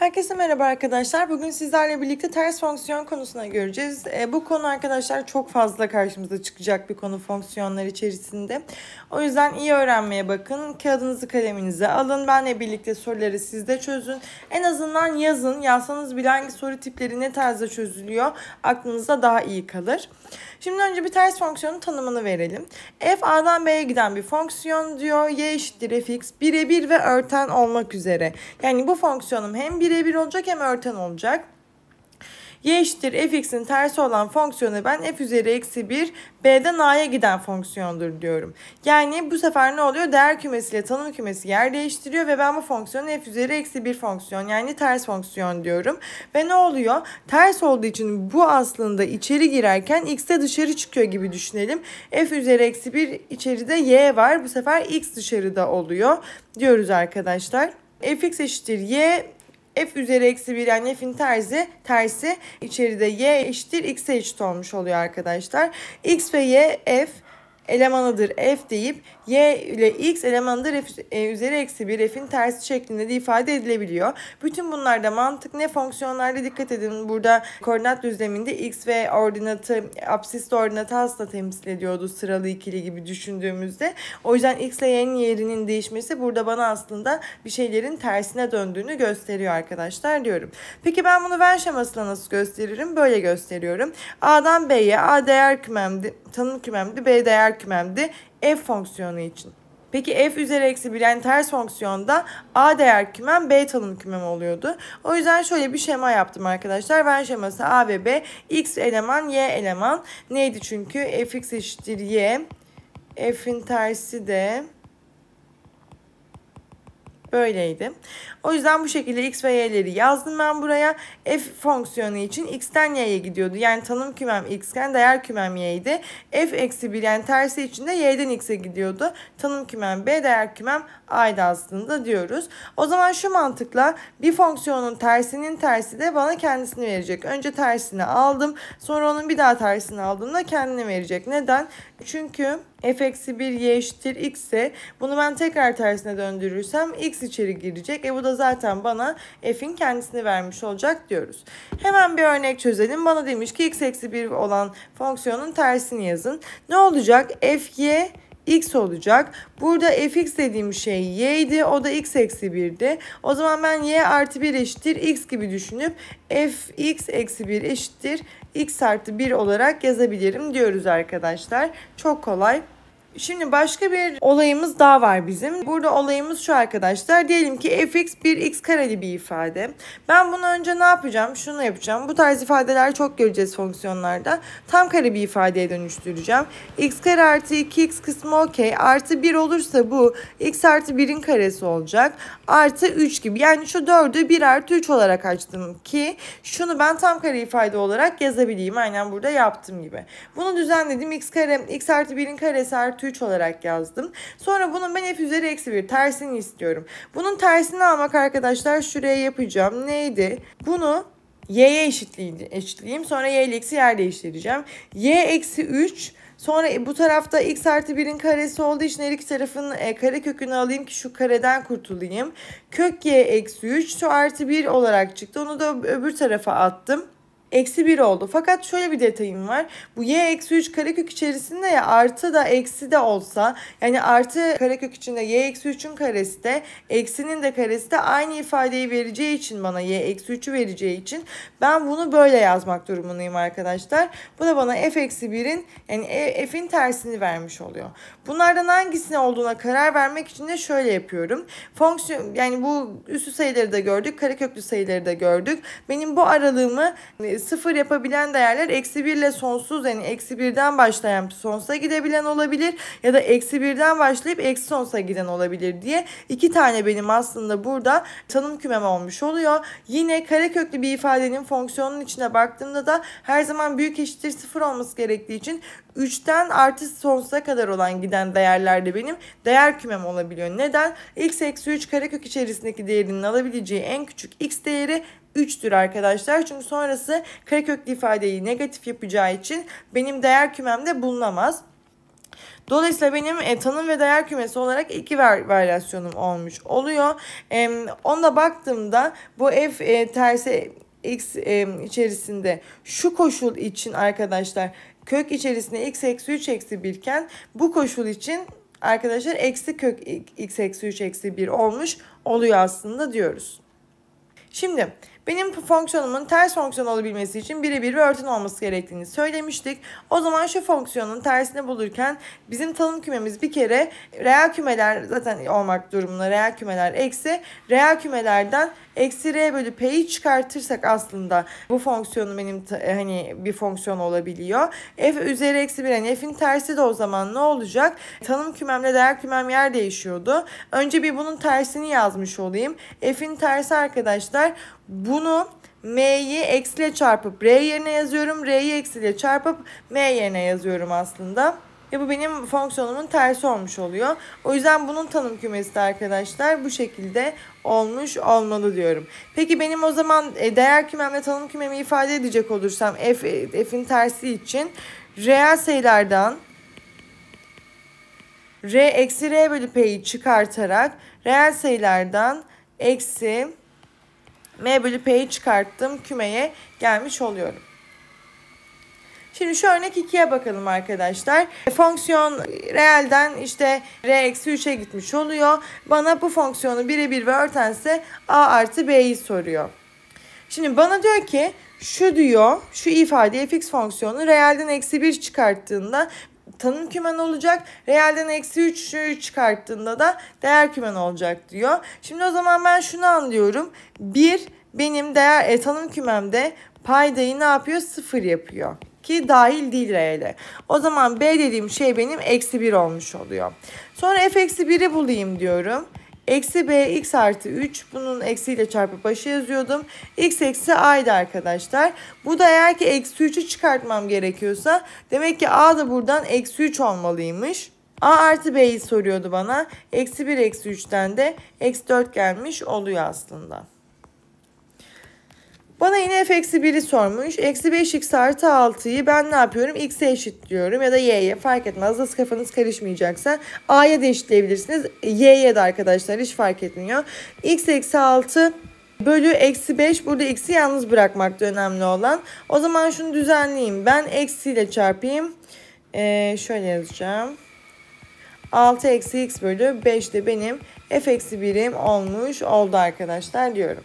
Herkese merhaba arkadaşlar. Bugün sizlerle birlikte ters fonksiyon konusuna göreceğiz. E, bu konu arkadaşlar çok fazla karşımıza çıkacak bir konu fonksiyonlar içerisinde. O yüzden iyi öğrenmeye bakın. Kağıdınızı kaleminize alın. Benle birlikte soruları sizde çözün. En azından yazın. Yazsanız bile hangi soru tipleri ne tarzda çözülüyor aklınızda daha iyi kalır. Şimdi önce bir ters fonksiyonun tanımını verelim. F A'dan B'ye giden bir fonksiyon diyor. Y eşittir fx birebir ve örten olmak üzere. Yani bu fonksiyonum hem birebir olacak hem örten olacak y eşittir fx'in tersi olan fonksiyonu ben f üzeri eksi 1 b'den a'ya giden fonksiyondur diyorum. Yani bu sefer ne oluyor? Değer kümesiyle tanım kümesi yer değiştiriyor ve ben bu fonksiyonu f üzeri eksi 1 fonksiyon yani ters fonksiyon diyorum. Ve ne oluyor? Ters olduğu için bu aslında içeri girerken x de dışarı çıkıyor gibi düşünelim. f üzeri eksi 1 içeride y var. Bu sefer x dışarıda oluyor diyoruz arkadaşlar. fx eşittir y f üzeri eksi 1 yani f'in terzi tersi içeride y eşittir x'e eşit olmuş oluyor arkadaşlar. x ve y f elemanıdır f deyip y ile x elemanında ref e, üzeri eksi bir refin tersi şeklinde de ifade edilebiliyor. Bütün bunlarda mantık ne fonksiyonlarda dikkat edin. Burada koordinat düzleminde x ve ordinatı absist ordinatı aslında temsil ediyordu sıralı ikili gibi düşündüğümüzde. O yüzden x ile y'nin yerinin değişmesi burada bana aslında bir şeylerin tersine döndüğünü gösteriyor arkadaşlar diyorum. Peki ben bunu ver şemasıyla nasıl gösteririm? Böyle gösteriyorum. A'dan B'ye A değer kümemdi, tanım kümemdi, B değer kümemdi f fonksiyonu için. Peki f üzeri eksi 1 yani ters fonksiyonda a değer kümem b tanım kümem oluyordu. O yüzden şöyle bir şema yaptım arkadaşlar. Ben şeması a ve b x eleman y eleman neydi çünkü fx eşittir y f'in tersi de Böyleydi. O yüzden bu şekilde x ve y'leri yazdım ben buraya. F fonksiyonu için x'ten y'ye gidiyordu. Yani tanım kümem x'ken değer kümem y'ydi. F eksi 1 yani tersi için de y'den x'e gidiyordu. Tanım kümem b, değer kümem a'ydı aslında diyoruz. O zaman şu mantıkla bir fonksiyonun tersinin tersi de bana kendisini verecek. Önce tersini aldım. Sonra onun bir daha tersini aldığımda kendini verecek. Neden? Çünkü f eksi 1 y eşittir x ise bunu ben tekrar tersine döndürürsem x içeri girecek. E bu da zaten bana f'in kendisini vermiş olacak diyoruz. Hemen bir örnek çözelim. Bana demiş ki x eksi 1 olan fonksiyonun tersini yazın. Ne olacak? f y x olacak. Burada fx dediğim şey y O da x eksi 1'di. O zaman ben y artı 1 eşittir x gibi düşünüp fx eksi 1 eşittir x artı 1 olarak yazabilirim diyoruz arkadaşlar. Çok kolay. Şimdi başka bir olayımız daha var bizim. Burada olayımız şu arkadaşlar. Diyelim ki fx bir x kareli bir ifade. Ben bunu önce ne yapacağım? Şunu yapacağım. Bu tarz ifadeler çok göreceğiz fonksiyonlarda. Tam kare bir ifadeye dönüştüreceğim. x kare artı 2x kısmı okey. Artı 1 olursa bu x artı 1'in karesi olacak. Artı 3 gibi. Yani şu 4'ü 1 artı 3 olarak açtım ki şunu ben tam kare ifade olarak yazabileyim. Aynen burada yaptığım gibi. Bunu düzenledim. x kare x artı 1'in karesi artı artı 3 olarak yazdım. Sonra bunun ben f üzeri eksi 1 tersini istiyorum. Bunun tersini almak arkadaşlar şuraya yapacağım. Neydi? Bunu y'ye eşitleyeyim. Sonra y ile x'i yer değiştireceğim. y eksi 3 Sonra bu tarafta x artı 1'in karesi olduğu için her iki tarafın e, kare kökünü alayım ki şu kareden kurtulayım. Kök y eksi 3 şu artı 1 olarak çıktı. Onu da öbür tarafa attım eksi 1 oldu. Fakat şöyle bir detayım var. Bu y eksi 3 karekök içerisinde ya artı da eksi de olsa yani artı karekök içinde y eksi 3'ün karesi de eksinin de karesi de aynı ifadeyi vereceği için bana y eksi 3'ü vereceği için ben bunu böyle yazmak durumundayım arkadaşlar. Bu da bana f eksi 1'in yani e, f'in tersini vermiş oluyor. Bunlardan hangisine olduğuna karar vermek için de şöyle yapıyorum. Fonksiyon yani bu üstü sayıları da gördük. Kareköklü sayıları da gördük. Benim bu aralığımı e, sıfır yapabilen değerler eksi bir ile sonsuz yani eksi birden başlayan sonsa gidebilen olabilir ya da eksi birden başlayıp eksi sonsa giden olabilir diye iki tane benim aslında burada tanım kümem olmuş oluyor. Yine kareköklü bir ifadenin fonksiyonun içine baktığımda da her zaman büyük eşittir sıfır olması gerektiği için 3'ten artı sonsuza kadar olan giden değerler de benim değer kümem olabiliyor. Neden? x eksi 3 karekök içerisindeki değerinin alabileceği en küçük x değeri 3'tür arkadaşlar. Çünkü sonrası kareköklü ifadeyi negatif yapacağı için benim değer kümemde bulunamaz. Dolayısıyla benim e, tanım ve değer kümesi olarak iki var, varyasyonum olmuş oluyor. E, onda baktığımda bu f e, tersi x e, içerisinde şu koşul için arkadaşlar kök içerisinde x eksi 3 eksi 1 iken bu koşul için arkadaşlar eksi kök x eksi 3 eksi 1 olmuş oluyor aslında diyoruz. Şimdi benim fonksiyonumun ters fonksiyon olabilmesi için birebir ve örtün olması gerektiğini söylemiştik. O zaman şu fonksiyonun tersini bulurken bizim tanım kümemiz bir kere reel kümeler zaten olmak durumunda reel kümeler eksi reel kümelerden eksi r bölü p'yi çıkartırsak aslında bu fonksiyonu benim e, hani bir fonksiyon olabiliyor. f üzeri eksi 1 yani f'in tersi de o zaman ne olacak? Tanım kümemle değer kümem yer değişiyordu. Önce bir bunun tersini yazmış olayım. f'in tersi arkadaşlar bunu M'yi eksiyle çarpıp R yerine yazıyorum. R'yi eksiyle çarpıp M yerine yazıyorum aslında. Ve bu benim fonksiyonumun tersi olmuş oluyor. O yüzden bunun tanım kümesi de arkadaşlar bu şekilde olmuş olmalı diyorum. Peki benim o zaman e, değer kümemle tanım kümemi ifade edecek olursam f e, f'in tersi için reel sayılardan r eksi r bölü p'yi çıkartarak reel sayılardan eksi M bölü P'yi çıkarttığım kümeye gelmiş oluyorum. Şimdi şu örnek 2'ye bakalım arkadaşlar. Fonksiyon reelden işte r eksi 3'e gitmiş oluyor. Bana bu fonksiyonu birebir ve örtense a artı b'yi soruyor. Şimdi bana diyor ki şu diyor şu ifade fx fonksiyonu reelden eksi 1 çıkarttığında tanım kümen olacak. Realden eksi 3'ü e, çıkarttığında da değer kümen olacak diyor. Şimdi o zaman ben şunu anlıyorum. 1 benim değer e, tanım kümemde paydayı ne yapıyor? 0 yapıyor ki dahil değil R'de. O zaman B dediğim şey benim eksi 1 olmuş oluyor. Sonra f eksi 1'i bulayım diyorum. Eksi b x artı 3 bunun eksiyle çarpıp başı yazıyordum. x eksi a'ydı arkadaşlar. Bu da eğer ki eksi 3'ü çıkartmam gerekiyorsa demek ki a da buradan eksi 3 olmalıymış. A artı B'yi soruyordu bana. Eksi 1 eksi 3'ten de eksi 4 gelmiş oluyor aslında. Bana yine f eksi 1'i sormuş. Eksi 5x artı 6'yı ben ne yapıyorum? x'e eşitliyorum ya da y'ye fark etmez. Nasıl kafanız karışmayacaksa a'ya da eşitleyebilirsiniz. y'ye de arkadaşlar hiç fark etmiyor. x eksi 6 bölü eksi 5 burada x'i yalnız bırakmak da önemli olan. O zaman şunu düzenleyeyim. Ben eksiyle çarpayım. Ee, şöyle yazacağım. 6 eksi x bölü 5 de benim f eksi 1'im olmuş oldu arkadaşlar diyorum.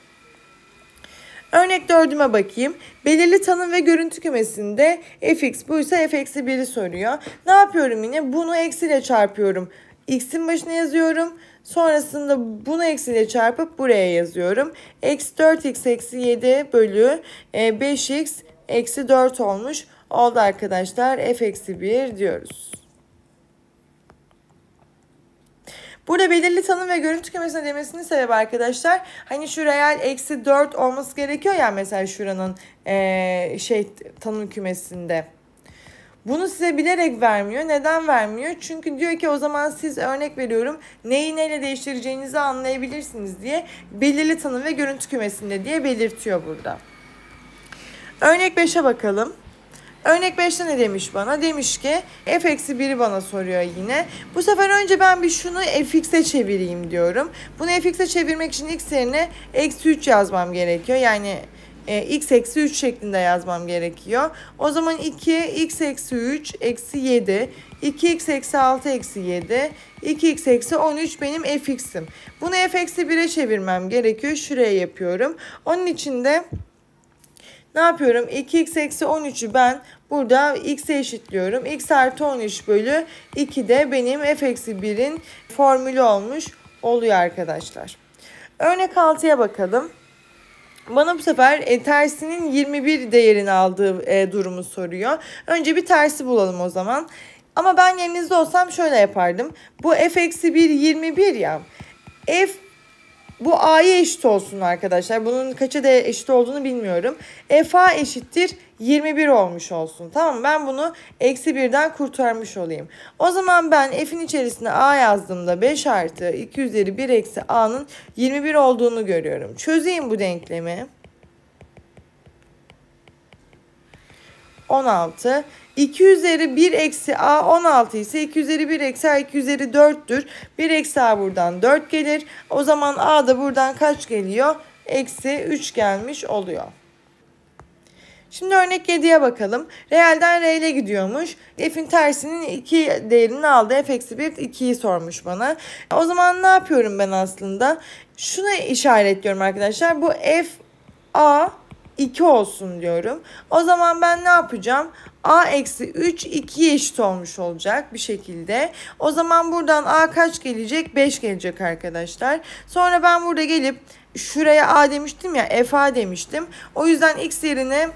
Örnek 4'üme bakayım. Belirli tanım ve görüntü kümesinde fx buysa f eksi 1'i soruyor. Ne yapıyorum yine? Bunu eksiyle çarpıyorum. x'in başına yazıyorum. Sonrasında bunu eksiyle çarpıp buraya yazıyorum. Eksi 4x eksi 7 bölü 5x e, eksi 4 olmuş. Oldu arkadaşlar f eksi 1 diyoruz. Burada belirli tanım ve görüntü kümesine demesinin sebebi arkadaşlar hani şu real eksi 4 olması gerekiyor ya mesela şuranın e, şey tanım kümesinde. Bunu size bilerek vermiyor. Neden vermiyor? Çünkü diyor ki o zaman siz örnek veriyorum neyi neyle değiştireceğinizi anlayabilirsiniz diye belirli tanım ve görüntü kümesinde diye belirtiyor burada. Örnek 5'e bakalım. Örnek 5'te ne demiş bana? Demiş ki f eksi 1'i bana soruyor yine. Bu sefer önce ben bir şunu fx'e çevireyim diyorum. Bunu fx'e çevirmek için x yerine eksi 3 yazmam gerekiyor. Yani e, x eksi 3 şeklinde yazmam gerekiyor. O zaman 2 x eksi 3 eksi 7, 2 x eksi 6 eksi 7, 2 x eksi 13 benim fx'im. Bunu f eksi 1'e çevirmem gerekiyor. Şuraya yapıyorum. Onun için de ne yapıyorum? 2x eksi 13'ü ben Burada x'e eşitliyorum. x artı 13 bölü 2 de benim f eksi 1'in formülü olmuş oluyor arkadaşlar. Örnek 6'ya bakalım. Bana bu sefer e, tersinin 21 değerini aldığı e, durumu soruyor. Önce bir tersi bulalım o zaman. Ama ben yerinizde olsam şöyle yapardım. Bu f-1 21 ya. f bu a'ya eşit olsun arkadaşlar. Bunun kaça de eşit olduğunu bilmiyorum. f eşittir 21 olmuş olsun. Tamam ben bunu eksi 1'den kurtarmış olayım. O zaman ben f'in içerisine a yazdığımda 5 artı 2 üzeri 1 eksi a'nın 21 olduğunu görüyorum. Çözeyim bu denklemi. 16 2 üzeri 1 eksi a 16 ise 2 üzeri 1 eksi a 2 üzeri 4'tür. 1 eksi a buradan 4 gelir. O zaman a da buradan kaç geliyor? Eksi 3 gelmiş oluyor. Şimdi örnek 7'ye bakalım. Real'den Reyle gidiyormuş. F'in tersinin 2 değerini aldı. F eksi 1 2'yi sormuş bana. O zaman ne yapıyorum ben aslında? Şuna işaretliyorum arkadaşlar. Bu F A 2 olsun diyorum. O zaman ben ne yapacağım? a eksi 3 2'ye eşit olmuş olacak bir şekilde. O zaman buradan a kaç gelecek? 5 gelecek arkadaşlar. Sonra ben burada gelip şuraya a demiştim ya f a demiştim. O yüzden x yerine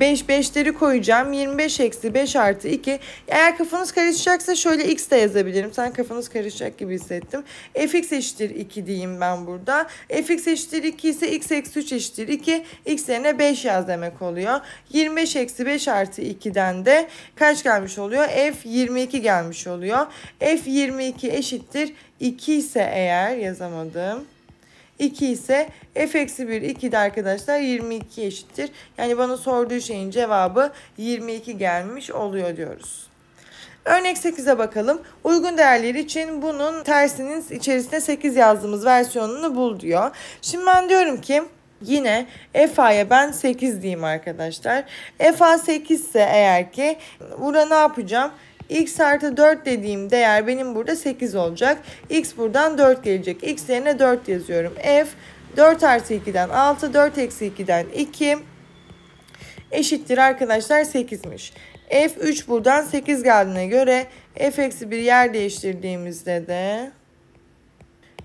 5 5'leri koyacağım. 25 eksi 5 artı 2. Eğer kafanız karışacaksa şöyle x de yazabilirim. Sen kafanız karışacak gibi hissettim. fx eşittir 2 diyeyim ben burada. fx eşittir 2 ise x eksi 3 eşittir 2. x yerine 5 yaz demek oluyor. 25 eksi 5 artı 2'den de kaç gelmiş oluyor? f 22 gelmiş oluyor. f 22 eşittir 2 ise eğer yazamadım. 2 ise f eksi 1 2 de arkadaşlar 22 eşittir. Yani bana sorduğu şeyin cevabı 22 gelmiş oluyor diyoruz. Örnek 8'e bakalım. Uygun değerler için bunun tersinin içerisine 8 yazdığımız versiyonunu bul diyor. Şimdi ben diyorum ki Yine Efa'ya ben 8 diyeyim arkadaşlar. Efa 8 ise eğer ki burada ne yapacağım? x artı 4 dediğim değer benim burada 8 olacak. x buradan 4 gelecek. x yerine 4 yazıyorum. f 4 artı 2'den 6, 4 eksi 2'den 2 eşittir arkadaşlar 8'miş. F 3 buradan 8 geldiğine göre F eksi 1 yer değiştirdiğimizde de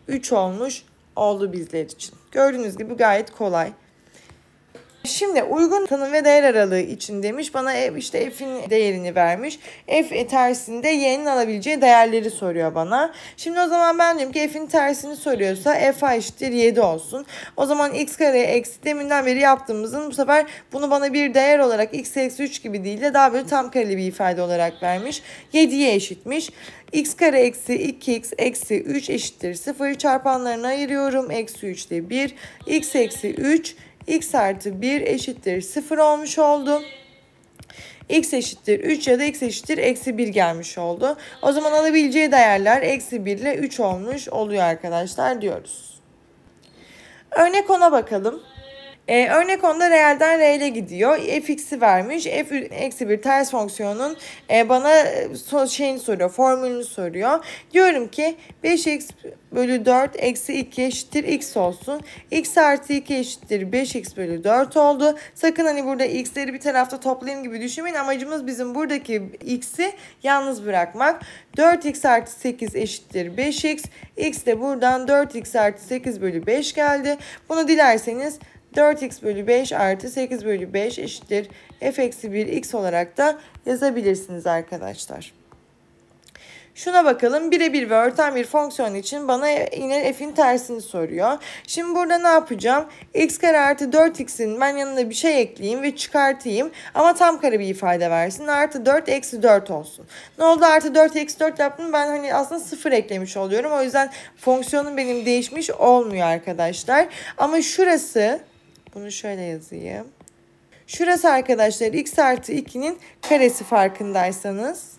3 olmuş oldu bizler için. Gördüğünüz gibi gayet kolay. Şimdi uygun tanım ve değer aralığı için demiş. Bana f, işte f'in değerini vermiş. F tersinde y'nin alabileceği değerleri soruyor bana. Şimdi o zaman ben diyorum ki f'in tersini soruyorsa f eşittir 7 olsun. O zaman x kare eksi deminden beri yaptığımızın bu sefer bunu bana bir değer olarak x eksi 3 gibi değil de daha böyle tam kareli bir ifade olarak vermiş. 7'ye eşitmiş x kare eksi 2x eksi 3 eşittir 0 çarpanlarını ayırıyorum. Eksi 3 de 1. x eksi 3 x artı 1 eşittir 0 olmuş oldu x eşittir 3 ya da x eşittir eksi 1 gelmiş oldu. O zaman alabileceği değerler eksi 1 ile 3 olmuş oluyor arkadaşlar diyoruz. Örnek ona bakalım. Ee, örnek onda realden reale gidiyor. fx'i vermiş. f eksi bir ters fonksiyonun e, bana e, so, şeyini soruyor. Formülünü soruyor. Diyorum ki 5x bölü 4 eksi 2 eşittir x olsun. x artı 2 eşittir 5x bölü 4 oldu. Sakın hani burada x'leri bir tarafta toplayayım gibi düşünmeyin. Amacımız bizim buradaki x'i yalnız bırakmak. 4x artı 8 eşittir 5x. x de buradan 4x artı 8 bölü 5 geldi. Bunu dilerseniz 4x bölü 5 artı 8 bölü 5 eşittir f eksi 1x olarak da yazabilirsiniz arkadaşlar. Şuna bakalım birebir ve örten bir fonksiyon için bana yine f'in tersini soruyor. Şimdi burada ne yapacağım? x kare artı 4x'in ben yanına bir şey ekleyeyim ve çıkartayım. Ama tam kare bir ifade versin. Artı 4 eksi 4 olsun. Ne oldu artı 4 eksi 4 yaptım. Ben hani aslında 0 eklemiş oluyorum. O yüzden fonksiyonum benim değişmiş olmuyor arkadaşlar. Ama şurası bunu şöyle yazayım. Şurası arkadaşlar x artı 2'nin karesi farkındaysanız.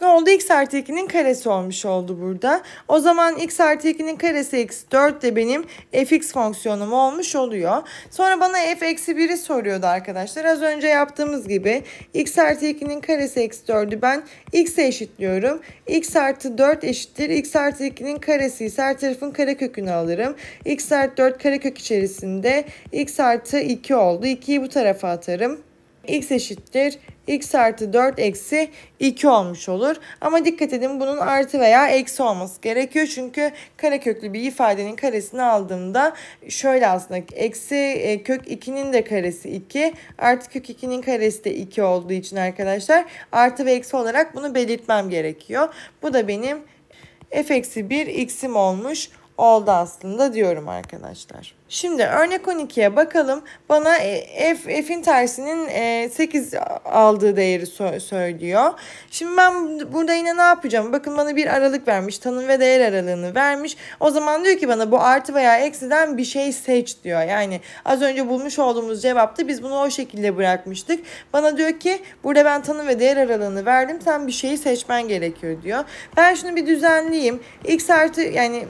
Ne oldu? x artı 2'nin karesi olmuş oldu burada. O zaman x artı 2'nin karesi x 4 de benim fx fonksiyonum olmuş oluyor. Sonra bana f eksi 1'i soruyordu arkadaşlar. Az önce yaptığımız gibi x artı 2'nin karesi x 4'ü ben x'e eşitliyorum. x artı 4 eşittir. x artı 2'nin karesi ise her tarafın karekökünü alırım. x artı 4 karekök içerisinde x artı 2 oldu. 2'yi bu tarafa atarım x eşittir x artı 4 eksi 2 olmuş olur. Ama dikkat edin bunun artı veya eksi olması gerekiyor. Çünkü kareköklü bir ifadenin karesini aldığımda şöyle aslında eksi e, kök 2'nin de karesi 2 artı kök 2'nin karesi de 2 olduğu için arkadaşlar artı ve eksi olarak bunu belirtmem gerekiyor. Bu da benim f eksi 1 x'im olmuş oldu aslında diyorum arkadaşlar. Şimdi örnek 12'ye bakalım. Bana e, f f'in tersinin 8 e, aldığı değeri söylüyor. Şimdi ben burada yine ne yapacağım? Bakın bana bir aralık vermiş. Tanım ve değer aralığını vermiş. O zaman diyor ki bana bu artı veya eksiden bir şey seç diyor. Yani az önce bulmuş olduğumuz cevapta biz bunu o şekilde bırakmıştık. Bana diyor ki burada ben tanım ve değer aralığını verdim. Sen bir şeyi seçmen gerekiyor diyor. Ben şunu bir düzenleyeyim. X artı yani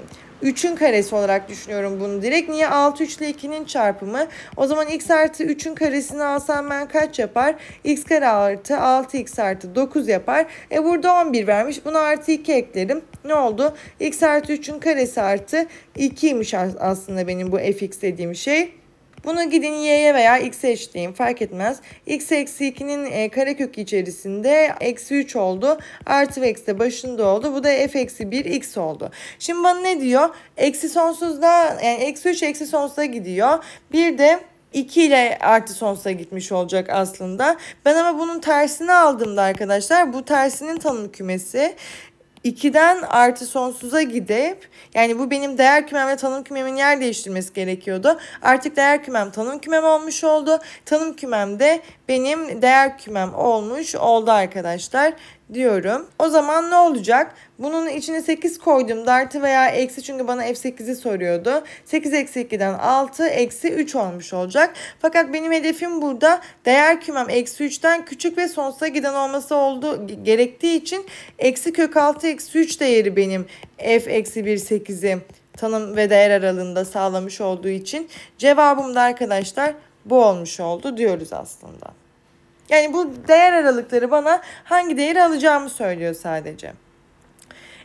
3'ün karesi olarak düşünüyorum bunu direkt. Niye 6 3 ile 2'nin çarpımı? O zaman x artı 3'ün karesini alsam ben kaç yapar? x kare artı 6x artı 9 yapar. E burada 11 vermiş. Bunu artı 2 eklerim. Ne oldu? x artı 3'ün karesi artı 2'ymiş aslında benim bu fx dediğim şey. Bunu gidin y'ye veya x'e eşitleyin fark etmez. x eksi 2'nin e, karekök içerisinde eksi 3 oldu. Artı ve eksi de başında oldu. Bu da f eksi 1 x oldu. Şimdi bana ne diyor? Eksi sonsuzda yani eksi 3 eksi sonsuza gidiyor. Bir de 2 ile artı sonsuza gitmiş olacak aslında. Ben ama bunun tersini aldığımda arkadaşlar bu tersinin tanım kümesi 2'den artı sonsuza gidip yani bu benim değer kümemle tanım kümemin yer değiştirmesi gerekiyordu. Artık değer kümem tanım kümem olmuş oldu. Tanım kümem de benim değer kümem olmuş oldu arkadaşlar diyorum. O zaman ne olacak? Bunun içine 8 koydum. Dartı veya eksi çünkü bana f8'i soruyordu. 8 eksi 2'den 6 eksi 3 olmuş olacak. Fakat benim hedefim burada değer kümem eksi 3'ten küçük ve sonsuza giden olması oldu gerektiği için eksi kök 6 eksi 3 değeri benim f eksi 1 8'i tanım ve değer aralığında sağlamış olduğu için cevabım da arkadaşlar bu olmuş oldu diyoruz aslında. Yani bu değer aralıkları bana hangi değeri alacağımı söylüyor sadece.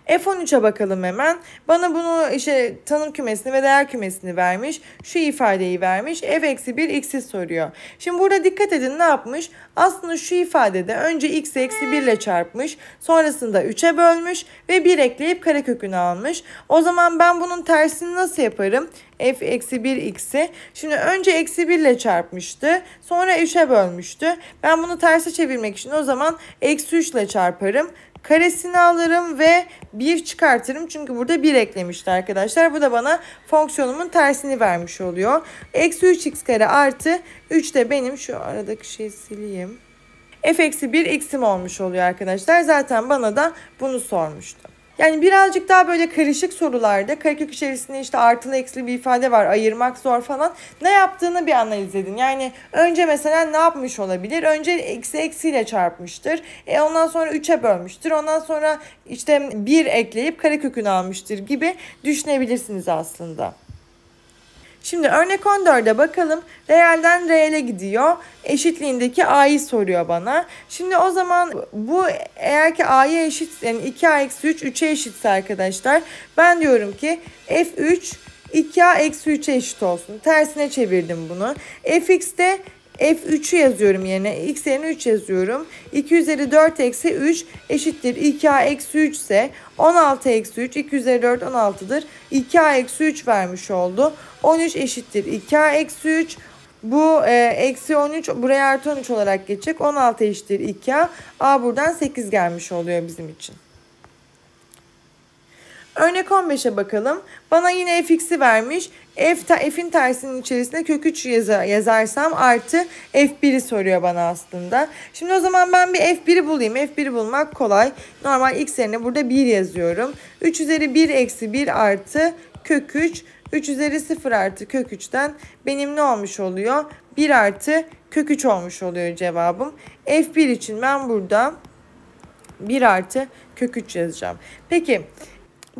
F13'e bakalım hemen. Bana bunu işte tanım kümesini ve değer kümesini vermiş. Şu ifadeyi vermiş. F-1 x'i soruyor. Şimdi burada dikkat edin ne yapmış? Aslında şu ifadede önce x eksi 1 ile çarpmış. Sonrasında 3'e bölmüş ve 1 ekleyip karekökünü almış. O zaman ben bunun tersini nasıl yaparım? f eksi 1 x'i. Şimdi önce eksi 1 ile çarpmıştı. Sonra 3'e bölmüştü. Ben bunu terse çevirmek için o zaman eksi 3 ile çarparım karesini alırım ve 1 çıkartırım. Çünkü burada 1 eklemişti arkadaşlar. Bu da bana fonksiyonumun tersini vermiş oluyor. Eksi 3x kare artı 3 de benim şu aradaki şeyi sileyim. f eksi 1 x'im olmuş oluyor arkadaşlar. Zaten bana da bunu sormuştu. Yani birazcık daha böyle karışık sorularda karikatür içerisinde işte artılı eksili bir ifade var ayırmak zor falan. Ne yaptığını bir analiz edin. Yani önce mesela ne yapmış olabilir? Önce eksi eksiyle çarpmıştır. E ondan sonra 3'e bölmüştür. Ondan sonra işte 1 ekleyip karekökünü almıştır gibi düşünebilirsiniz aslında. Şimdi örnek 14'e bakalım. Reelden reele gidiyor. Eşitliğindeki a'yı soruyor bana. Şimdi o zaman bu eğer ki a'ya eşit yani 2a eksi 3 3'e eşitse arkadaşlar. Ben diyorum ki f3 2a eksi 3'e eşit olsun. Tersine çevirdim bunu. fx de F3'ü yazıyorum yerine. X yerine 3 yazıyorum. 2 üzeri 4 eksi 3 eşittir. 2A eksi 3 ise 16 eksi 3. 2 üzeri 4 16'dır. 2A eksi 3 vermiş oldu. 13 eşittir. 2A eksi 3. Bu e, eksi 13 buraya artı 13 olarak geçecek. 16 eşittir 2A. A buradan 8 gelmiş oluyor bizim için. Örnek 15'e bakalım. Bana yine fx'i vermiş. F, f'in tersinin içerisinde kök 3 yazarsam artı f1'i soruyor bana aslında. Şimdi o zaman ben bir f1'i bulayım. F1'i bulmak kolay. Normal x yerine burada 1 yazıyorum. 3 üzeri 1 eksi 1 artı kök 3. 3 üzeri 0 artı kök 3'ten benim ne olmuş oluyor? 1 artı kök 3 olmuş oluyor cevabım. F1 için ben burada 1 artı kök 3 yazacağım. Peki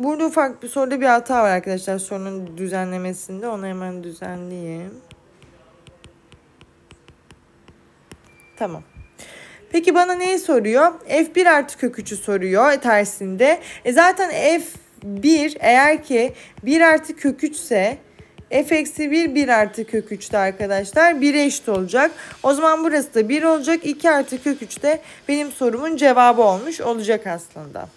Burada ufak bir soruda bir hata var arkadaşlar. Sorunun düzenlemesinde. Onu hemen düzenleyeyim. Tamam. Peki bana neyi soruyor? F1 artı kök 3'ü soruyor tersinde. E zaten F1 eğer ki 1 artı kök 3 f eksi 1 1 artı kök 3'te arkadaşlar 1'e eşit olacak. O zaman burası da 1 olacak. 2 artı kök 3 benim sorumun cevabı olmuş olacak aslında.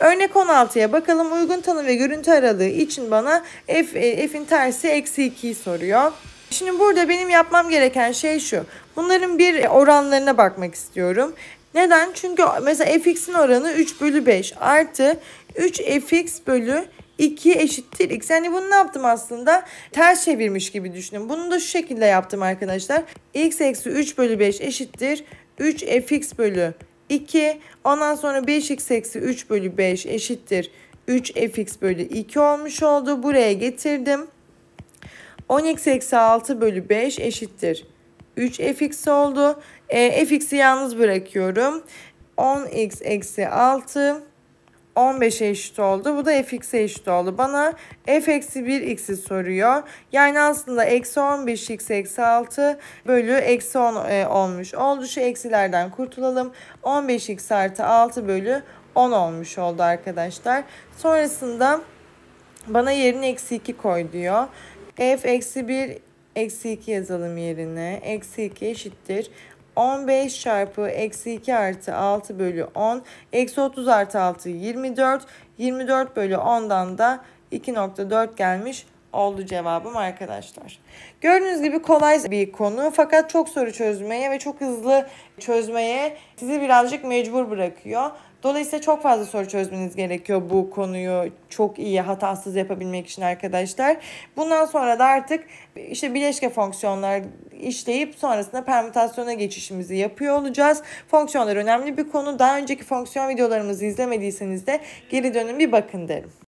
Örnek 16'ya bakalım uygun tanım ve görüntü aralığı için bana f, e, f'in tersi eksi 2'yi soruyor. Şimdi burada benim yapmam gereken şey şu. Bunların bir oranlarına bakmak istiyorum. Neden? Çünkü mesela fx'in oranı 3 bölü 5 artı 3 fx bölü 2 eşittir x. Yani bunu ne yaptım aslında? Ters çevirmiş gibi düşünün. Bunu da şu şekilde yaptım arkadaşlar. x eksi 3 bölü 5 eşittir 3 fx bölü 2. Ondan sonra 5x eksi 3 bölü 5 eşittir. 3 fx bölü 2 olmuş oldu. Buraya getirdim. 10x eksi 6 bölü 5 eşittir. 3 fx oldu. E, fx'i yalnız bırakıyorum. 10x eksi 6 15'e eşit oldu. Bu da fx'e eşit oldu. Bana f eksi 1 x'i soruyor. Yani aslında eksi 15 x eksi 6 bölü eksi 10 e, olmuş oldu. Şu eksilerden kurtulalım. 15 x artı 6 bölü 10 olmuş oldu arkadaşlar. Sonrasında bana yerine eksi 2 koy diyor. f eksi 1 eksi 2 yazalım yerine. Eksi 2 eşittir. 15 çarpı eksi 2 artı 6 bölü 10. Eksi 30 artı 6 24. 24 bölü 10'dan da 2.4 gelmiş oldu cevabım arkadaşlar. Gördüğünüz gibi kolay bir konu fakat çok soru çözmeye ve çok hızlı çözmeye sizi birazcık mecbur bırakıyor. Dolayısıyla çok fazla soru çözmeniz gerekiyor bu konuyu çok iyi hatasız yapabilmek için arkadaşlar. Bundan sonra da artık işte bileşke fonksiyonlar işleyip sonrasında permütasyona geçişimizi yapıyor olacağız. Fonksiyonlar önemli bir konu. Daha önceki fonksiyon videolarımızı izlemediyseniz de geri dönün bir bakın derim.